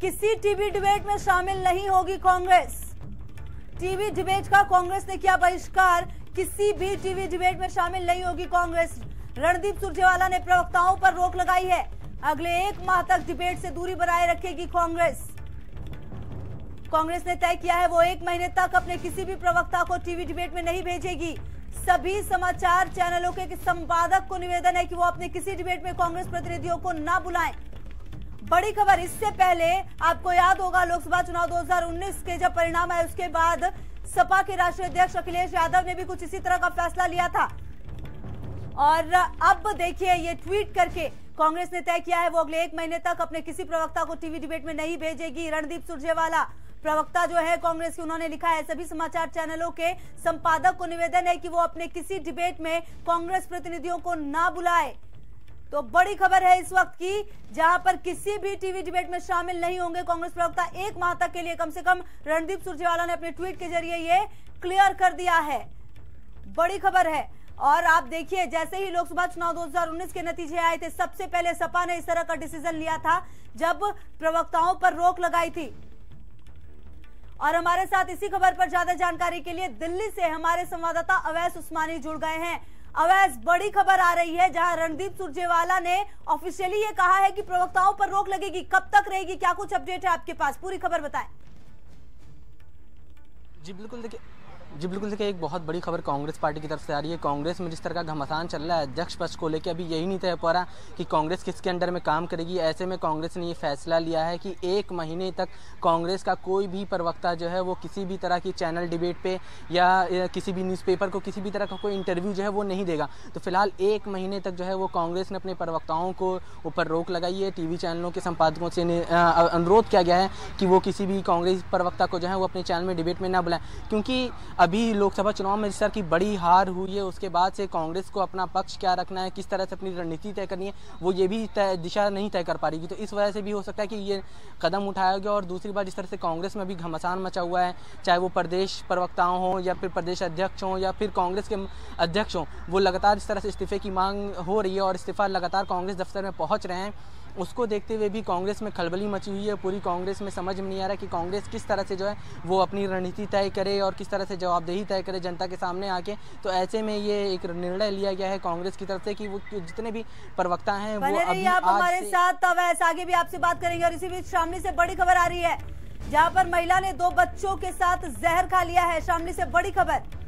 किसी TV debate में शामिल नहीं होगी कांग्रेस टीवी डिबेट का कांग्रेस ने किया बहिष्कार किसी भी टीवी डिबेट में शामिल नहीं होगी कांग्रेस रणदीप सुरजेवाला ने प्रवक्ताओं पर रोक लगाई है अगले एक माह तक डिबेट से दूरी बनाए रखेगी कांग्रेस कांग्रेस ने तय किया है वो एक महीने तक अपने किसी भी प्रवक्ता को टीवी डिबेट में नहीं भेजेगी सभी समाचार चैनलों के संपादक को निवेदन है कि वो अपने किसी डिबेट में कांग्रेस प्रतिनिधियों को ना बुलाएं बड़ी खबर इससे पहले आपको याद होगा लोकसभा चुनाव 2019 के जब परिणाम आए उसके बाद सपा के राष्ट्रीय अध्यक्ष अखिलेश यादव ने भी कुछ इसी तरह का फैसला लिया था और अब देखिए ये ट्वीट करके कांग्रेस ने तय किया है वो अगले एक महीने तक अपने किसी प्रवक्ता को टीवी डिबेट में नहीं भेजेगी रणदीप सुरजेवाला प्रवक्ता जो है कांग्रेस के उन्होंने लिखा है सभी समाचार चैनलों के संपादक को निवेदन है कि वो अपने किसी डिबेट में कांग्रेस प्रतिनिधियों को ना बुलाए तो बड़ी खबर है इस वक्त की जहां पर किसी भी टीवी डिबेट में शामिल नहीं होंगे कांग्रेस प्रवक्ता एक माह तक के लिए कम से कम रणदीप सुरजेवाला ने अपने ट्वीट के जरिए ये क्लियर कर दिया है बड़ी खबर है और आप देखिए जैसे ही लोकसभा चुनाव 2019 के नतीजे आए थे सबसे पहले सपा ने इस तरह का डिसीजन लिया था जब प्रवक्ताओं पर रोक लगाई थी और हमारे साथ इसी खबर पर ज्यादा जानकारी के लिए दिल्ली से हमारे संवाददाता अवैस उस्मानी जुड़ गए हैं अवैध बड़ी खबर आ रही है जहां रणदीप सुरजेवाला ने ऑफिशियली ये कहा है कि प्रवक्ताओं पर रोक लगेगी कब तक रहेगी क्या कुछ अपडेट है आपके पास पूरी खबर बताएं जी बिल्कुल देखिए जी बिल्कुल देखिए एक बहुत बड़ी खबर कांग्रेस पार्टी की तरफ से आ रही है कांग्रेस में जिस तरह का घमासान चल रहा है अध्यक्ष पद को लेकर अभी यही नहीं तय पा रहा कि कांग्रेस किसके अंडर में काम करेगी ऐसे में कांग्रेस ने ये फैसला लिया है कि एक महीने तक कांग्रेस का कोई भी प्रवक्ता जो है वो किसी भी तरह की चैनल डिबेट पर या किसी भी न्यूज़पेपर को किसी भी तरह का कोई इंटरव्यू जो है वो नहीं देगा तो फिलहाल एक महीने तक जो है वो कांग्रेस ने अपने प्रवक्ताओं को ऊपर रोक लगाई है टी चैनलों के संपादकों से अनुरोध किया गया है कि वो किसी भी कांग्रेस प्रवक्ता को जो है वो अपने चैनल में डिबेट में ना बुलाएं क्योंकि अभी लोकसभा चुनाव में जिस तरह की बड़ी हार हुई है उसके बाद से कांग्रेस को अपना पक्ष क्या रखना है किस तरह से अपनी रणनीति तय करनी है वो ये भी तय दिशा नहीं तय कर पा रही तो इस वजह से भी हो सकता है कि ये कदम उठाया गया और दूसरी बात जिस तरह से कांग्रेस में भी घमासान मचा हुआ है चाहे वो प्रदेश प्रवक्ताओं हों या फिर प्रदेश अध्यक्ष हों या फिर कांग्रेस के अध्यक्ष हों वो लगातार इस तरह से इस्तीफे की मांग हो रही है और इस्तीफा लगातार कांग्रेस दफ्तर में पहुँच रहे हैं उसको देखते हुए भी कांग्रेस में खलबली मची हुई है पूरी कांग्रेस में समझ में नहीं आ रहा कि कांग्रेस किस तरह से जो है वो अपनी रणनीति तय करे और किस तरह से जो जवाबदेही तय करे जनता के सामने आके तो ऐसे में ये एक निर्णय लिया गया है कांग्रेस की तरफ से कि वो जितने भी प्रवक्ता हैं वो अभी आप हमारे साथ तब ऐसा आगे भी आपसे बात करेंगे और इसी बीच शामली से बड़ी खबर आ रही है जहाँ पर महिला ने दो बच्चों के साथ जहर खा लिया है शामली से बड़ी खबर